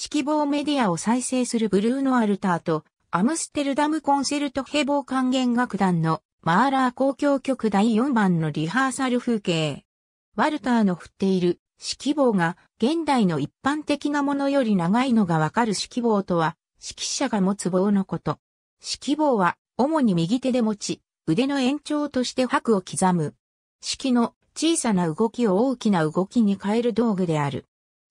指揮棒メディアを再生するブルーノ・アルターと、アムステルダムコンセルトヘボー管弦楽団のマーラー交響曲第4番のリハーサル風景。ワルターの振っている指揮棒が現代の一般的なものより長いのがわかる指揮棒とは、指揮者が持つ棒のこと。指揮棒は主に右手で持ち、腕の延長として拍を刻む。指揮の小さな動きを大きな動きに変える道具である。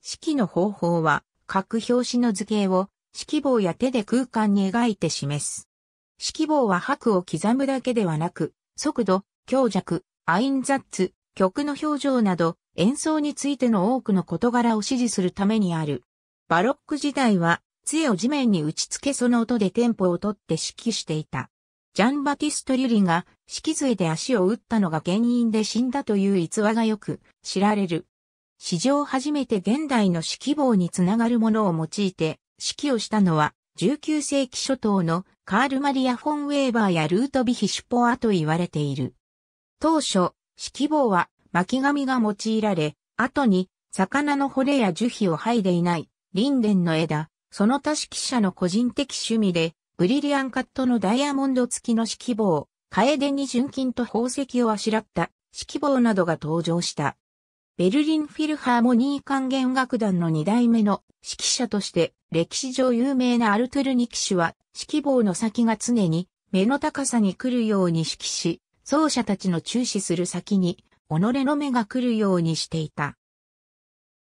指揮の方法は各表紙の図形を色棒や手で空間に描いて示す。色棒は白を刻むだけではなく、速度、強弱、アインザッツ、曲の表情など演奏についての多くの事柄を指示するためにある。バロック時代は杖を地面に打ち付けその音でテンポをとって指揮していた。ジャンバティスト・リュリが、揮杖で足を打ったのが原因で死んだという逸話がよく知られる。史上初めて現代の指揮棒につながるものを用いて指揮をしたのは19世紀初頭のカール・マリア・フォン・ウェーバーやルート・ビヒシュポアと言われている。当初、指揮棒は巻紙が用いられ、後に魚の骨や樹皮を剥いでいないリ殿の枝、その他指揮者の個人的趣味で、ブリリアンカットのダイヤモンド付きの指揮棒、カエデに純金と宝石をあしらった指揮棒などが登場した。ベルリンフィルハーモニー管弦楽団の2代目の指揮者として歴史上有名なアルトゥルニキュは指揮棒の先が常に目の高さに来るように指揮し、奏者たちの注視する先に己の目が来るようにしていた。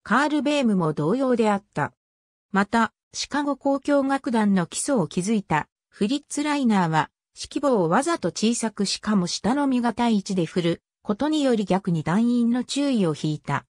カール・ベームも同様であった。また、シカゴ公共楽団の基礎を築いたフリッツ・ライナーは指揮棒をわざと小さくしかも下の身がい位置で振ることにより逆に団員の注意を引いた。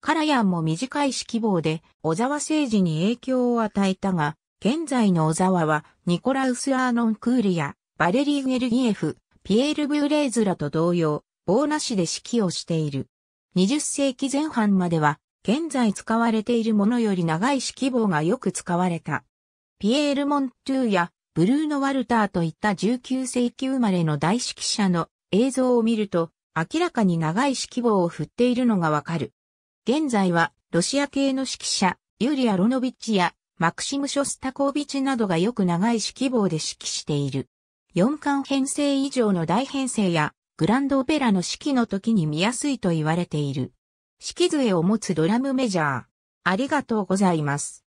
カラヤンも短い指揮棒で小沢政治に影響を与えたが、現在の小沢はニコラウス・アーノン・クールやバレリー・ゲルギエフ、ピエール・ブーレーズらと同様、棒なしで指揮をしている。20世紀前半までは、現在使われているものより長い指揮棒がよく使われた。ピエール・モントゥーやブルーノ・ワルターといった19世紀生まれの大指揮者の映像を見ると、明らかに長い指揮棒を振っているのがわかる。現在は、ロシア系の指揮者、ユリア・ロノビッチや、マクシム・ショスタコービチなどがよく長い指揮棒で指揮している。4巻編成以上の大編成や、グランドオペラの指揮の時に見やすいと言われている。指揮杖を持つドラムメジャー。ありがとうございます。